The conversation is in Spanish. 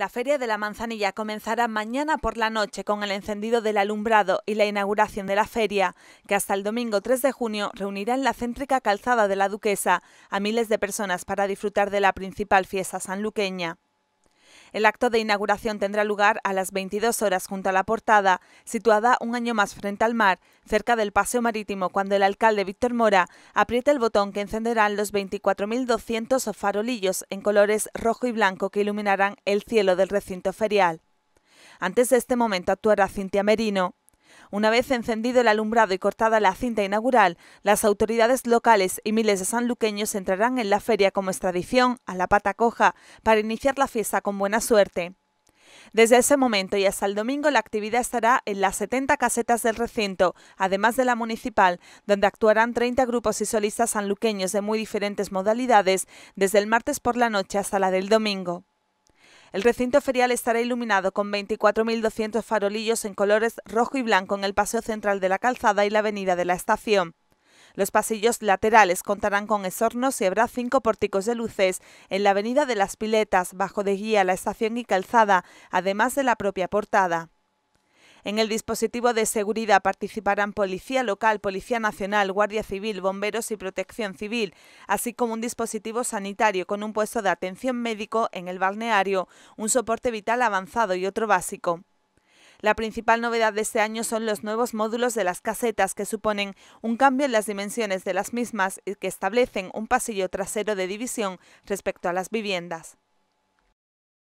La Feria de la Manzanilla comenzará mañana por la noche con el encendido del alumbrado y la inauguración de la feria, que hasta el domingo 3 de junio reunirá en la céntrica calzada de la Duquesa a miles de personas para disfrutar de la principal fiesta sanluqueña. El acto de inauguración tendrá lugar a las 22 horas junto a la portada, situada un año más frente al mar, cerca del paseo marítimo, cuando el alcalde Víctor Mora aprieta el botón que encenderán los 24.200 farolillos en colores rojo y blanco que iluminarán el cielo del recinto ferial. Antes de este momento actuará Cintia Merino, una vez encendido el alumbrado y cortada la cinta inaugural, las autoridades locales y miles de sanluqueños entrarán en la feria como es tradición, a la pata coja, para iniciar la fiesta con buena suerte. Desde ese momento y hasta el domingo la actividad estará en las 70 casetas del recinto, además de la municipal, donde actuarán 30 grupos y solistas sanluqueños de muy diferentes modalidades desde el martes por la noche hasta la del domingo. El recinto ferial estará iluminado con 24.200 farolillos en colores rojo y blanco en el paseo central de la calzada y la avenida de la estación. Los pasillos laterales contarán con esornos y habrá cinco pórticos de luces en la avenida de las Piletas, bajo de guía, la estación y calzada, además de la propia portada. En el dispositivo de seguridad participarán Policía Local, Policía Nacional, Guardia Civil, Bomberos y Protección Civil, así como un dispositivo sanitario con un puesto de atención médico en el balneario, un soporte vital avanzado y otro básico. La principal novedad de este año son los nuevos módulos de las casetas, que suponen un cambio en las dimensiones de las mismas y que establecen un pasillo trasero de división respecto a las viviendas.